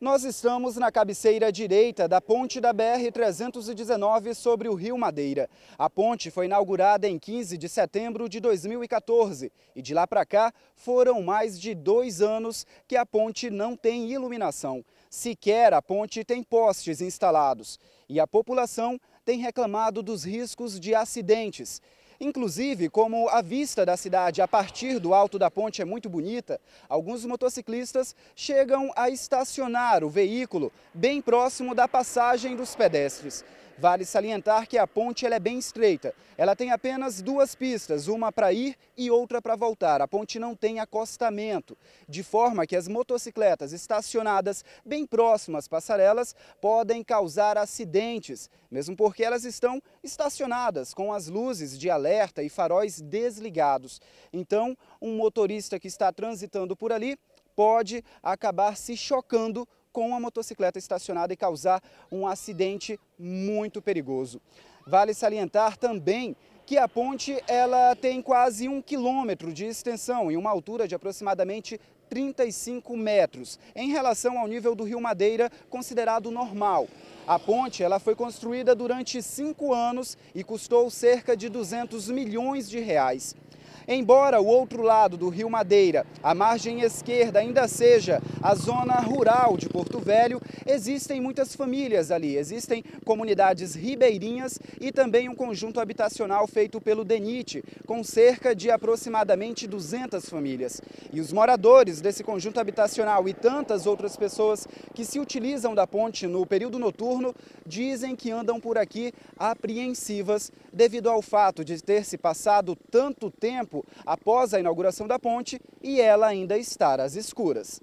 Nós estamos na cabeceira direita da ponte da BR-319 sobre o Rio Madeira. A ponte foi inaugurada em 15 de setembro de 2014 e de lá para cá foram mais de dois anos que a ponte não tem iluminação. Sequer a ponte tem postes instalados e a população tem reclamado dos riscos de acidentes. Inclusive, como a vista da cidade a partir do alto da ponte é muito bonita, alguns motociclistas chegam a estacionar o veículo bem próximo da passagem dos pedestres. Vale salientar que a ponte é bem estreita. Ela tem apenas duas pistas, uma para ir e outra para voltar. A ponte não tem acostamento, de forma que as motocicletas estacionadas bem próximo às passarelas podem causar acidentes, mesmo porque elas estão estacionadas com as luzes de alerta aberta e faróis desligados. Então, um motorista que está transitando por ali pode acabar se chocando com a motocicleta estacionada e causar um acidente muito perigoso. Vale salientar também que a ponte ela tem quase um quilômetro de extensão e uma altura de aproximadamente 35 metros, em relação ao nível do Rio Madeira, considerado normal. A ponte ela foi construída durante cinco anos e custou cerca de 200 milhões de reais. Embora o outro lado do Rio Madeira, a margem esquerda, ainda seja a zona rural de Porto Velho, existem muitas famílias ali, existem comunidades ribeirinhas e também um conjunto habitacional feito pelo DENIT, com cerca de aproximadamente 200 famílias. E os moradores desse conjunto habitacional e tantas outras pessoas que se utilizam da ponte no período noturno dizem que andam por aqui apreensivas devido ao fato de ter se passado tanto tempo tempo após a inauguração da ponte e ela ainda estar às escuras.